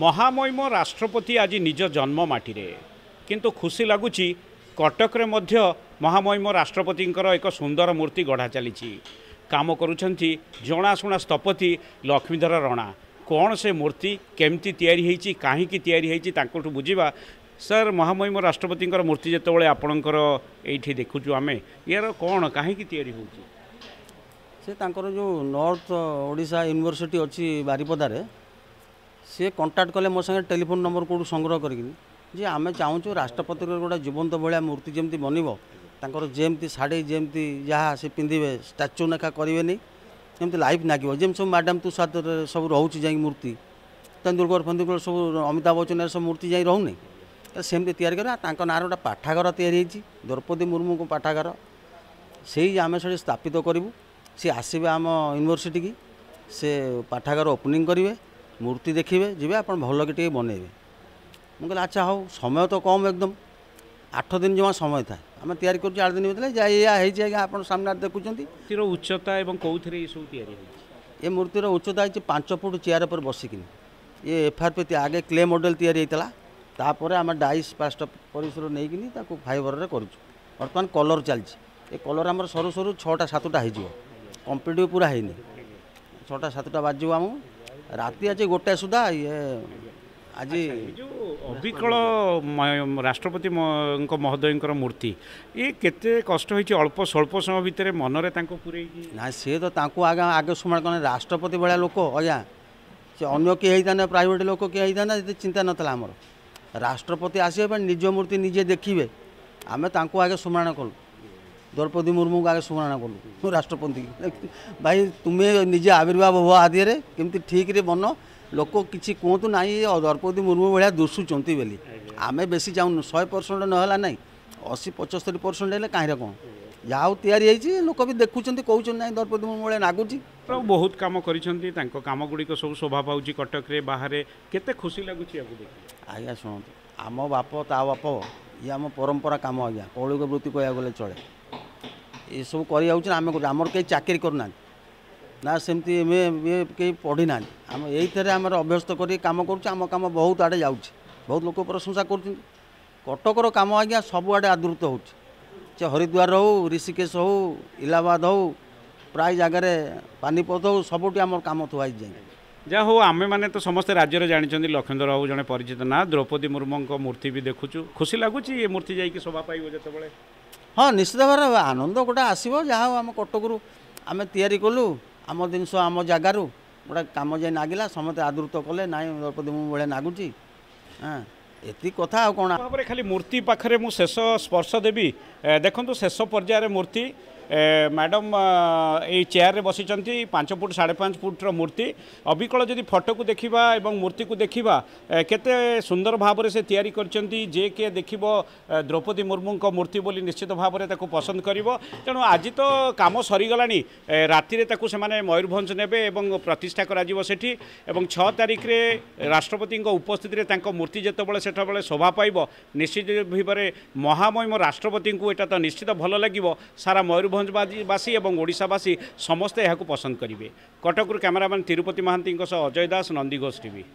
ମହାମୟମ ରାଷ୍ଟ୍ରପତି ଆଜି ନିଜ ଜନ୍ମ ମାଟିରେ କିନ୍ତୁ ଖୁସି ଲାଗୁଛି କଟକରେ ମଧ୍ୟ ମହାମୟମ ରାଷ୍ଟ୍ରପତିଙ୍କର ଏକ ସୁନ୍ଦର ମୂର୍ତ୍ତି ଗଢ଼ା ଚାଲିଛି କାମ କରୁଛନ୍ତି ଜଣାଶୁଣା ସ୍ଥପତି ଲକ୍ଷ୍ମୀଧର ରଣା କ'ଣ ସେ ମୂର୍ତ୍ତି କେମିତି ତିଆରି ହୋଇଛି କାହିଁକି ତିଆରି ହୋଇଛି ତାଙ୍କଠୁ ବୁଝିବା ସାର୍ ମହାମୟମ ରାଷ୍ଟ୍ରପତିଙ୍କର ମୂର୍ତ୍ତି ଯେତେବେଳେ ଆପଣଙ୍କର ଏଇଠି ଦେଖୁଛୁ ଆମେ ଏହାର କ'ଣ କାହିଁକି ତିଆରି ହେଉଛି ସେ ତାଙ୍କର ଯେଉଁ ନର୍ଥ ଓଡ଼ିଶା ୟୁନିଭର୍ସିଟି ଅଛି ବାରିପଦାରେ ସିଏ କଣ୍ଟାକ୍ଟ କଲେ ମୋ ସାଙ୍ଗରେ ଟେଲିଫୋନ୍ ନମ୍ବର କେଉଁଠୁ ସଂଗ୍ରହ କରିକି ଯେ ଆମେ ଚାହୁଁଛୁ ରାଷ୍ଟ୍ରପତିର ଗୋଟେ ଜୀବନ୍ତ ଭଳିଆ ମୂର୍ତ୍ତି ଯେମିତି ବନିବ ତାଙ୍କର ଯେମିତି ଶାଢ଼ୀ ଯେମିତି ଯାହା ସେ ପିନ୍ଧିବେ ଷ୍ଟାଚ୍ୟୁ ନେଖା କରିବେନି ଯେମିତି ଲାଇଫ୍ ନାଗିବ ଯେମିତି ସବୁ ମ୍ୟାଡ଼ାମ୍ ତୁଷାରରେ ସବୁ ରହୁଛି ଯାଇକି ମୂର୍ତ୍ତି ତେନ୍ଦୁଲକର ଫେନ୍ଦୁଲକର ସବୁ ଅମିତାଭ ବଚ୍ଚନରେ ସବୁ ମୂର୍ତ୍ତି ଯାଇ ରହୁନି ତ ସେମିତି ତିଆରି କରିବା ତାଙ୍କ ନାଁରେ ଗୋଟେ ପାଠାଗାର ତିଆରି ହେଇଛି ଦ୍ରୌପଦୀ ମୁର୍ମୁଙ୍କ ପାଠାଗାର ସେଇ ଆମେ ସେଠି ସ୍ଥାପିତ କରିବୁ ସେ ଆସିବେ ଆମ ୟୁନିଭର୍ସିଟିକି ସେ ପାଠାଗାର ଓପନିଂ କରିବେ ମୂର୍ତ୍ତି ଦେଖିବେ ଯିବେ ଆପଣ ଭଲକି ଟିକେ ବନେଇବେ ମୁଁ କହିଲି ଆଚ୍ଛା ହଉ ସମୟ ତ କମ୍ ଏକଦମ ଆଠ ଦିନ ଜମା ସମୟ ଥାଏ ଆମେ ତିଆରି କରୁଛୁ ଆଠ ଦିନ ଭିତରେ ଯାହା ଏହା ହେଇଛି ଆଜ୍ଞା ଆପଣ ସାମ୍ନାରେ ଦେଖୁଛନ୍ତି ମୂର୍ତ୍ତିର ଉଚ୍ଚତା ଏବଂ କେଉଁଥିରେ ଏସବୁ ତିଆରି ହେଇଛି ଏ ମୂର୍ତ୍ତିର ଉଚ୍ଚତା ହେଇଛି ପାଞ୍ଚ ଫୁଟ ଚେୟାର ଉପରେ ବସିକିନି ଇଏ ଏଫଆର୍ପି ଆଗେ କ୍ଲେ ମଡ଼େଲ୍ ତିଆରି ହେଇଥିଲା ତାପରେ ଆମେ ଡାଇସ୍ ପାଷ୍ଟ ପରିସର ନେଇକିନି ତାକୁ ଫାଇବରରେ କରୁଛୁ ବର୍ତ୍ତମାନ କଲର୍ ଚାଲିଛି ଏ କଲର୍ ଆମର ସରୁ ସରୁ ଛଅଟା ସାତଟା ହେଇଯିବ କମ୍ପ୍ଲିଟ୍ ପୁରା ହେଇନି ଛଅଟା ସାତଟା ବାଜିବ ଆମକୁ ରାତି ଆଜି ଗୋଟାଏ ସୁଦ୍ଧା ଇଏ ଆଜି ଯେଉଁ ଅବିକଳ ରାଷ୍ଟ୍ରପତିଙ୍କ ମହୋଦୟଙ୍କର ମୂର୍ତ୍ତି ଇଏ କେତେ କଷ୍ଟ ହେଇଛି ଅଳ୍ପ ସ୍ୱଳ୍ପ ସମୟ ଭିତରେ ମନରେ ତାଙ୍କୁ ପୁରେଇକି ନା ସିଏ ତ ତାଙ୍କୁ ଆଗ ଆଗେ ସମୟ କ'ଣ ରାଷ୍ଟ୍ରପତି ଭଳିଆ ଲୋକ ଆଜ୍ଞା ସେ ଅନ୍ୟ କିଏ ହେଇଥାନ୍ତା ପ୍ରାଇଭେଟ୍ ଲୋକ କିଏ ହେଇଥାନ୍ତା ଏତେ ଚିନ୍ତା ନଥିଲା ଆମର ରାଷ୍ଟ୍ରପତି ଆସିବା ପାଇଁ ନିଜ ମୂର୍ତ୍ତି ନିଜେ ଦେଖିବେ ଆମେ ତାଙ୍କୁ ଆଗେ ସ୍ମରଣ କଲୁ দ্রৌপদী मुर्मू আগে आगे शुभराण রাষ্ট্রপতি ভাই তুমি নিজে আবির্ভাব হওয়া हो কমিটি केमती ठीक बन लोक किसी कहतु ना ये द्रौपदी मुर्मू भाया दुषुंट बोली आम बेस चाहून शहे परसेंट ना ना अशी पचस्तरी परसेंट है कहीं যা হোক তৈরি হয়েছি লোক বি দেখুছেন কৌছেন না দ্রৌপদী মুর্মু ভাই নাগুচি বহু কাম করেছেন তাঁর কামগুড়ি সব শোভা পাচ্ছি কটকরে বাহারে কেতে খুশি লাগুছি আজ্ঞা শুণতু আমার বাপ তা বাপ ইয়ে আমার পরম্পরা কাম আজ্ঞা কৌলিক বৃত্তি কোয়া গেলে চলে ଏସବୁ କରିଯାଉଛୁ ଆମେ ଆମର କେହି ଚାକିରି କରୁନାହାନ୍ତି ନା ସେମିତି ଏମେ ଇଏ କେହି ପଢ଼ିନାହାନ୍ତି ଆମେ ଏଇଥିରେ ଆମର ଅଭ୍ୟସ୍ତ କରି କାମ କରୁଛୁ ଆମ କାମ ବହୁତ ଆଡ଼େ ଯାଉଛି ବହୁତ ଲୋକ ପ୍ରଶଂସା କରୁଛନ୍ତି କଟକର କାମ ଆଜ୍ଞା ସବୁଆଡ଼େ ଆଦୃତ ହେଉଛି ସେ ହରିଦ୍ୱାର ହଉ ଋଷିକେଶ ହଉ ଇଲାହାବାଦ ହଉ ପ୍ରାୟ ଜାଗାରେ ପାନିପଥ ହଉ ସବୁଠି ଆମର କାମ ଥୁଆଇଛି ଯାଇ ଯାହା ହଉ ଆମେମାନେ ତ ସମସ୍ତେ ରାଜ୍ୟରେ ଜାଣିଛନ୍ତି ଲକ୍ଷ୍ମୀଧର ବାବୁ ଜଣେ ପରିଚିତ ନା ଦ୍ରୌପଦୀ ମୁର୍ମୁଙ୍କ ମୂର୍ତ୍ତି ବି ଦେଖୁଛୁ ଖୁସି ଲାଗୁଛି ଏ ମୂର୍ତ୍ତି ଯାଇକି ଶୋଭା ପାଇବ ଯେତେବେଳେ ହଁ ନିଶ୍ଚିତ ଭାବରେ ଆନନ୍ଦ ଗୋଟେ ଆସିବ ଯାହା ହଉ ଆମ କଟକରୁ ଆମେ ତିଆରି କଲୁ ଆମ ଜିନିଷ ଆମ ଜାଗାରୁ ଗୋଟେ କାମ ଯାଇ ନାଗିଲା ସମସ୍ତେ ଆଦୃତ କଲେ ନାଇଁ ଦ୍ରୌପଦୀ ମୁଁ ଭଳିଆ ନାଗୁଛି ହଁ ଏତିକି କଥା ଆଉ କ'ଣ ଖାଲି ମୂର୍ତ୍ତି ପାଖରେ ମୁଁ ଶେଷ ସ୍ପର୍ଶ ଦେବି ଦେଖନ୍ତୁ ଶେଷ ପର୍ଯ୍ୟାୟରେ ମୂର୍ତ୍ତି ম্যাডাম এই চেয়ারে বসিছেন পাঁচ ফুট সাড়ে পাঁচ ফুটর মূর্তি অবিকল যদি ফটোকু দেখিবা এবং মূর্তিকু দেখিবা কেতে সুন্দর ভাবে সে তৈরি করছেন যে কে দেখিব দ্রৌপদী মুর্মুঙ্ক মূর্তি বলে নিশ্চিত ভাবে তাকে পছন্দ করব তেমন আজ তো কাম সরিগলা রাতে তাকে সে ময়ূরভঞ্জ নেবে এবং প্রতিষ্ঠা করা সেটি এবং ছ তারিখে রাষ্ট্রপতি উপস্থিতি তাঁর মূর্তি যেতবে সেতবে শোভা পাইব নিশ্চিত ভাবে মহামহিম রাষ্ট্রপতি এটা তো নিশ্চিত ভাল লাগিব সারা ময়ূরভ ମୟୂରଭଞ୍ଜବାସୀ ଏବଂ ଓଡ଼ିଶାବାସୀ ସମସ୍ତେ ଏହାକୁ ପସନ୍ଦ କରିବେ କଟକରୁ କ୍ୟାମେରାମ୍ୟାନ୍ ତିରୁପତି ମହାନ୍ତିଙ୍କ ସହ ଅଜୟ ଦାସ ନନ୍ଦିଘୋଷ ଟିଭି